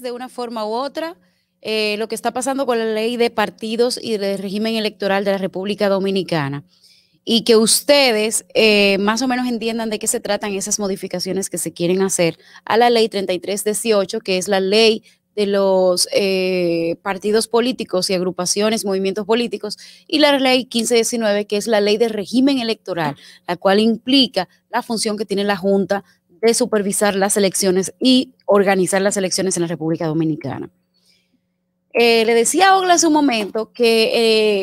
de una forma u otra eh, lo que está pasando con la ley de partidos y del régimen electoral de la República Dominicana y que ustedes eh, más o menos entiendan de qué se tratan esas modificaciones que se quieren hacer a la ley 3318, que es la ley de los eh, partidos políticos y agrupaciones, movimientos políticos, y la ley 1519, que es la ley de régimen electoral, la cual implica la función que tiene la Junta de supervisar las elecciones y organizar las elecciones en la República Dominicana. Eh, le decía a Ogla hace un momento que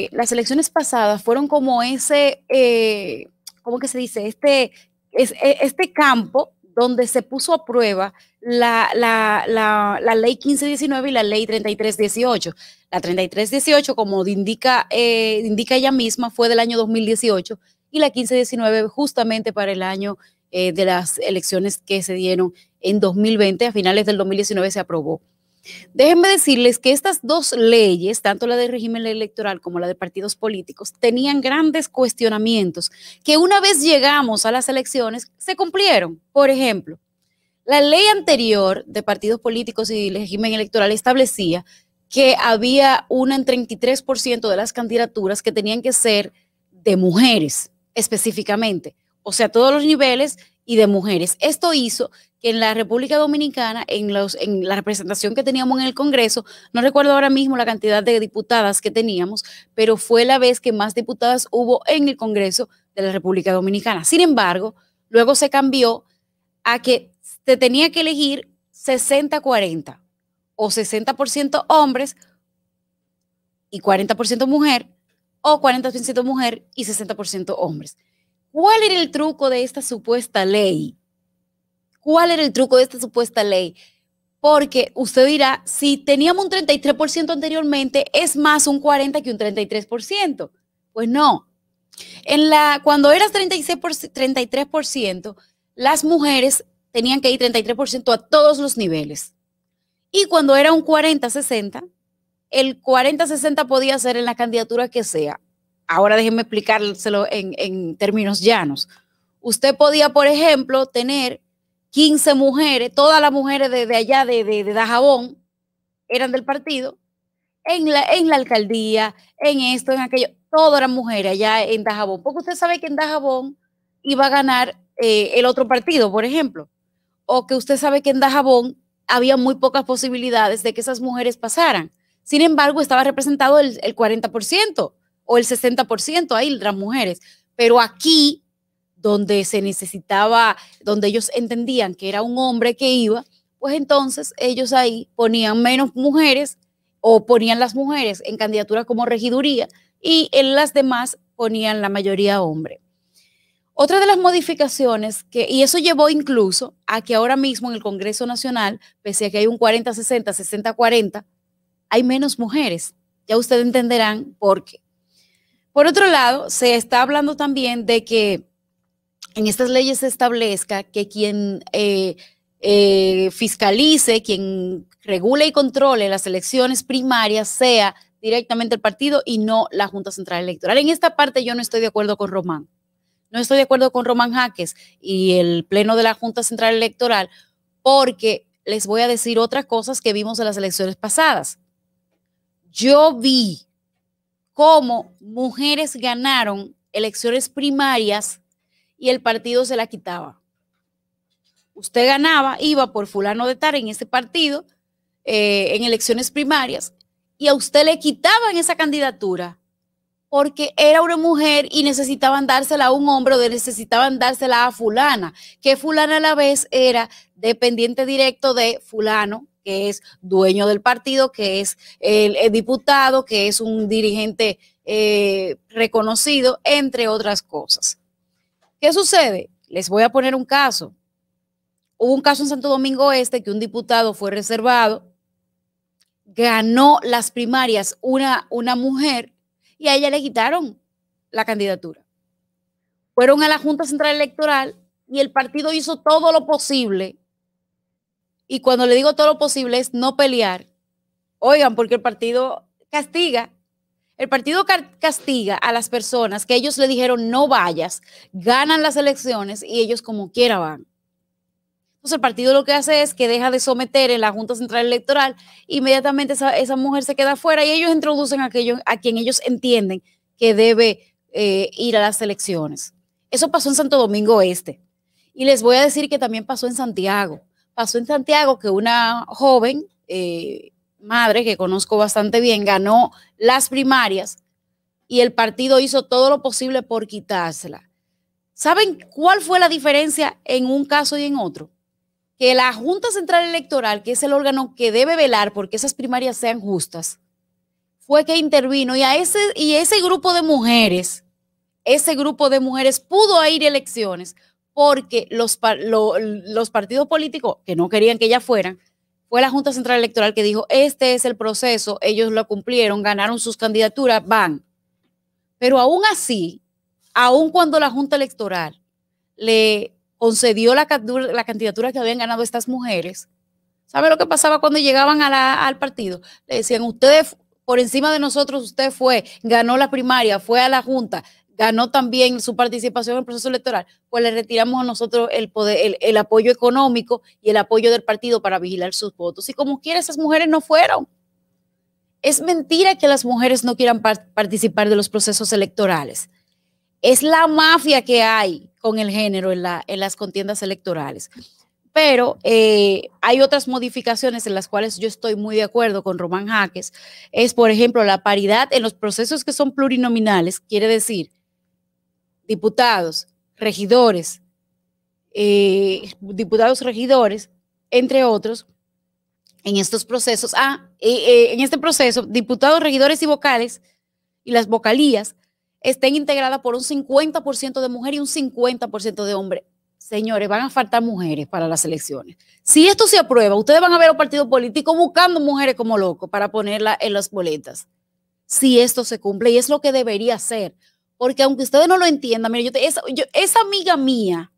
eh, las elecciones pasadas fueron como ese, eh, ¿cómo que se dice? Este, e, este campo donde se puso a prueba la, la, ley 1519 y la ley 3318. La 3318, como indica, indica ella misma, fue del año 2018 y la 1519 justamente para el año eh, de las elecciones que se dieron en 2020, a finales del 2019 se aprobó. Déjenme decirles que estas dos leyes, tanto la de régimen electoral como la de partidos políticos, tenían grandes cuestionamientos que una vez llegamos a las elecciones se cumplieron. Por ejemplo, la ley anterior de partidos políticos y régimen electoral establecía que había una en 33% de las candidaturas que tenían que ser de mujeres específicamente o sea, todos los niveles y de mujeres. Esto hizo que en la República Dominicana, en, los, en la representación que teníamos en el Congreso, no recuerdo ahora mismo la cantidad de diputadas que teníamos, pero fue la vez que más diputadas hubo en el Congreso de la República Dominicana. Sin embargo, luego se cambió a que se tenía que elegir 60-40 o 60% hombres y 40% mujer o 40% mujer y 60% hombres. ¿Cuál era el truco de esta supuesta ley? ¿Cuál era el truco de esta supuesta ley? Porque usted dirá, si teníamos un 33% anteriormente, es más un 40 que un 33%. Pues no. cuando eras 36 33%, las mujeres tenían que ir 33% a todos los niveles. Y cuando era un 40-60, el 40-60 podía ser en la candidatura que sea, ahora déjenme explicárselo en, términos llanos. Usted podía, por ejemplo, tener 15 mujeres, todas las mujeres de, allá de, Dajabón eran del partido, en la, alcaldía, en esto, en aquello, todas eran mujeres allá en Dajabón, porque usted sabe que en Dajabón iba a ganar eh, el otro partido, por ejemplo, o que usted sabe que en Dajabón había muy pocas posibilidades de que esas mujeres pasaran. Sin embargo, estaba representado el, el 40% o el 60% ahí las mujeres. Pero aquí, donde se necesitaba, donde ellos entendían que era un hombre que iba, pues entonces ellos ahí ponían menos mujeres o ponían las mujeres en candidatura como regiduría y en las demás ponían la mayoría hombre. Otra de las modificaciones que, y eso llevó incluso a que ahora mismo en el Congreso Nacional, pese a que hay un 40-60, 60-40, hay menos mujeres. Ya ustedes entenderán por qué. Por otro lado, se está hablando también de que en estas leyes se establezca que quien eh, eh, fiscalice, quien regule y controle las elecciones primarias sea directamente el partido y no la Junta Central Electoral. En esta parte yo no estoy de acuerdo con Román. No estoy de acuerdo con Román Jaques y el Pleno de la Junta Central Electoral porque les voy a decir otras cosas que vimos en las elecciones pasadas. Yo vi cómo mujeres ganaron elecciones primarias y el partido se la quitaba. Usted ganaba, iba por fulano de tar en ese partido, eh, en elecciones primarias, y a usted le quitaban esa candidatura porque era una mujer y necesitaban dársela a un hombre o necesitaban dársela a fulana, que fulana a la vez era dependiente directo de fulano, que es dueño del partido, que es el, diputado, que es un dirigente eh, reconocido, entre otras cosas. ¿Qué sucede? Les voy a poner un caso. Hubo un caso en Santo Domingo Este que un diputado fue reservado, ganó las primarias una, una mujer y a ella le quitaron la candidatura. Fueron a la Junta Central Electoral y el partido hizo todo lo posible y cuando le digo todo lo posible es no pelear. Oigan, porque el partido castiga. El partido castiga a las personas que ellos le dijeron no vayas, ganan las elecciones y ellos como quiera van. Entonces el partido lo que hace es que deja de someter en la Junta Central Electoral, inmediatamente esa, mujer se queda fuera y ellos introducen a, a quien ellos entienden que debe eh, ir a las elecciones. Eso pasó en Santo Domingo Este. Y les voy a decir que también pasó en Santiago pasó en Santiago que una joven, eh, madre que conozco bastante bien, ganó las primarias y el partido hizo todo lo posible por quitársela. ¿Saben cuál fue la diferencia en un caso y en otro? Que la Junta Central Electoral, que es el órgano que debe velar porque esas primarias sean justas, fue que intervino y a ese y ese grupo de mujeres, ese grupo de mujeres pudo ir a elecciones porque los, los partidos políticos que no querían que ella fueran, fue la Junta Central Electoral que dijo, este es el proceso, ellos lo cumplieron, ganaron sus candidaturas, van. Pero aún así, aún cuando la Junta Electoral le concedió la, candidatura que habían ganado estas mujeres, ¿sabe lo que pasaba cuando llegaban al partido? Le decían, ustedes, por encima de nosotros, usted fue, ganó la primaria, fue a la Junta, ganó también su participación en el proceso electoral, pues le retiramos a nosotros el, el, apoyo económico y el apoyo del partido para vigilar sus votos. Y como quiera, esas mujeres no fueron. Es mentira que las mujeres no quieran participar de los procesos electorales. Es la mafia que hay con el género en, las contiendas electorales. Pero eh, hay otras modificaciones en las cuales yo estoy muy de acuerdo con Román Jaques. Es, por ejemplo, la paridad en los procesos que son plurinominales, quiere decir diputados, regidores, eh, diputados regidores, entre otros, en estos procesos. Ah, eh, eh, en este proceso, diputados, regidores y vocales y las vocalías estén integradas por un 50% de mujeres y un 50% de hombres. Señores, van a faltar mujeres para las elecciones. Si esto se aprueba, ustedes van a ver a un partido político buscando mujeres como locos para ponerla en las boletas. Si esto se cumple, y es lo que debería ser. Porque aunque ustedes no lo entiendan, mire, yo, esa, yo esa amiga mía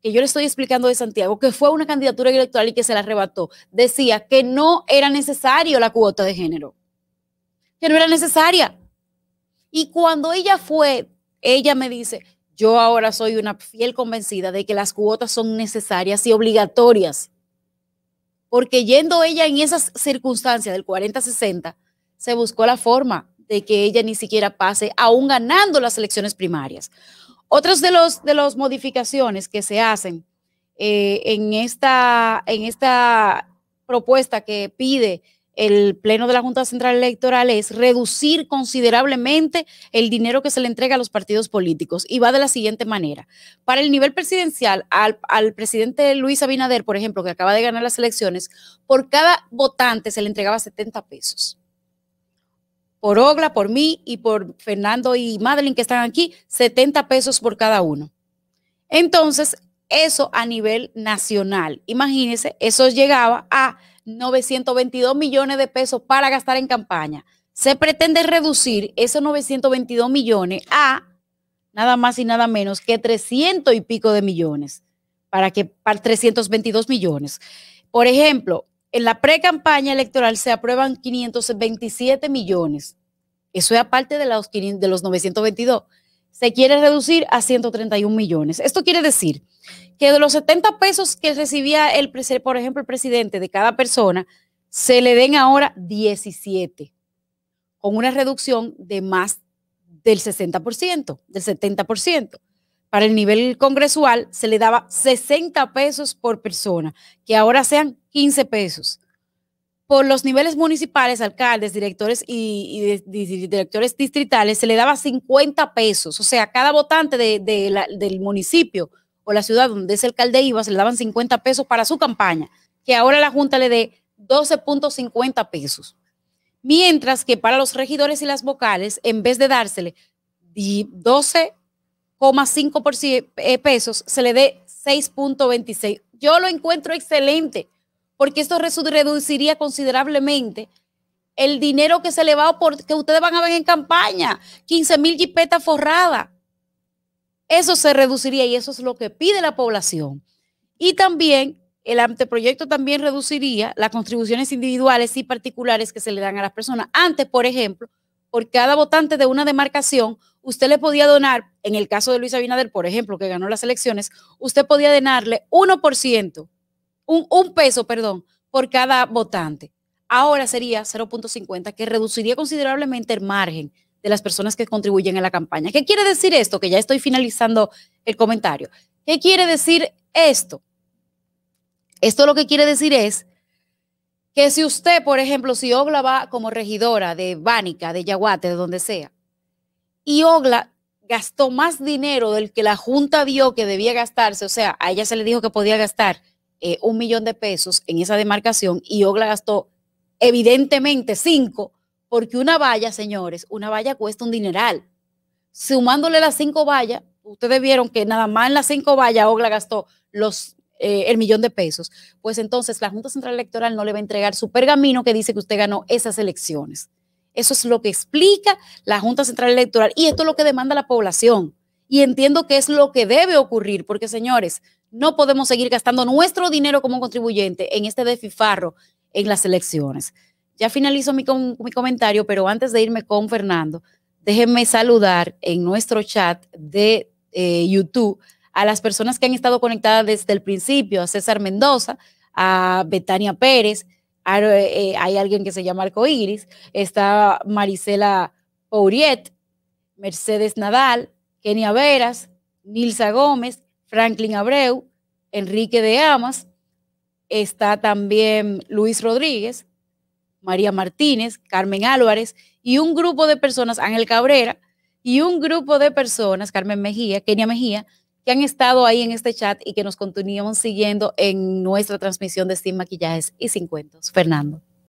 que yo le estoy explicando de Santiago, que fue una candidatura electoral y que se la arrebató, decía que no era necesario la cuota de género, que no era necesaria. Y cuando ella fue, ella me dice, yo ahora soy una fiel convencida de que las cuotas son necesarias y obligatorias, porque yendo ella en esas circunstancias del 40-60, se buscó la forma de que ella ni siquiera pase, aún ganando las elecciones primarias. Otras de las de modificaciones que se hacen eh, en, esta, en esta propuesta que pide el Pleno de la Junta Central Electoral es reducir considerablemente el dinero que se le entrega a los partidos políticos y va de la siguiente manera. Para el nivel presidencial, al, al, presidente Luis Abinader, por ejemplo, que acaba de ganar las elecciones, por cada votante se le entregaba 70 pesos por Ogla, por mí y por Fernando y Madeline que están aquí, 70 pesos por cada uno. Entonces, eso a nivel nacional. Imagínense, eso llegaba a 922 millones de pesos para gastar en campaña. Se pretende reducir esos 922 millones a nada más y nada menos que 300 y pico de millones, para que para 322 millones. Por ejemplo, en la pre-campaña electoral se aprueban 527 millones. Eso es aparte de, los, 922. Se quiere reducir a 131 millones. Esto quiere decir que de los 70 pesos que recibía, el, por ejemplo, el presidente de cada persona, se le den ahora 17, con una reducción de más del 60%, del 70%. Para el nivel congresual se le daba 60 pesos por persona, que ahora sean 15 pesos por los niveles municipales, alcaldes, directores y, directores distritales, se le daba 50 pesos. O sea, cada votante de, del municipio o la ciudad donde ese alcalde iba, se le daban 50 pesos para su campaña, que ahora la Junta le dé 12.50 pesos. Mientras que para los regidores y las vocales, en vez de dársele 12,5 eh, pesos, se le dé 6.26. Yo lo encuentro excelente porque esto reduciría considerablemente el dinero que se le va que ustedes van a ver en campaña, 15 mil jipetas forradas. Eso se reduciría y eso es lo que pide la población. Y también el anteproyecto también reduciría las contribuciones individuales y particulares que se le dan a las personas. Antes, por ejemplo, por cada votante de una demarcación, usted le podía donar, en el caso de Luis Abinader, por ejemplo, que ganó las elecciones, usted podía donarle 1% un, peso, perdón, por cada votante. Ahora sería 0.50, que reduciría considerablemente el margen de las personas que contribuyen a la campaña. ¿Qué quiere decir esto? Que ya estoy finalizando el comentario. ¿Qué quiere decir esto? Esto lo que quiere decir es que si usted, por ejemplo, si Ogla va como regidora de Bánica, de Yaguate, de donde sea, y Ogla gastó más dinero del que la Junta dio que debía gastarse, o sea, a ella se le dijo que podía gastar eh, un millón de pesos en esa demarcación y Ogla gastó evidentemente cinco, porque una valla, señores, una valla cuesta un dineral. Sumándole las cinco vallas, ustedes vieron que nada más en las cinco vallas Ogla gastó eh, el millón de pesos, pues entonces la Junta Central Electoral no le va a entregar su pergamino que dice que usted ganó esas elecciones. Eso es lo que explica la Junta Central Electoral y esto es lo que demanda la población. Y entiendo que es lo que debe ocurrir, porque señores, no podemos seguir gastando nuestro dinero como contribuyente en este desfifarro en las elecciones. Ya finalizo mi, mi comentario, pero antes de irme con Fernando, déjenme saludar en nuestro chat de eh, YouTube a las personas que han estado conectadas desde el principio, a César Mendoza, a Betania Pérez, eh, eh, hay alguien que se llama Iris, está Marisela Pouriet, Mercedes Nadal, Kenia Veras, Nilsa Gómez, Franklin Abreu, Enrique de Amas, está también Luis Rodríguez, María Martínez, Carmen Álvarez y un grupo de personas, Ángel Cabrera, y un grupo de personas, Carmen Mejía, Kenia Mejía, que han estado ahí en este chat y que nos continuamos siguiendo en nuestra transmisión de Sin Maquillajes y Sin Cuentos. Fernando.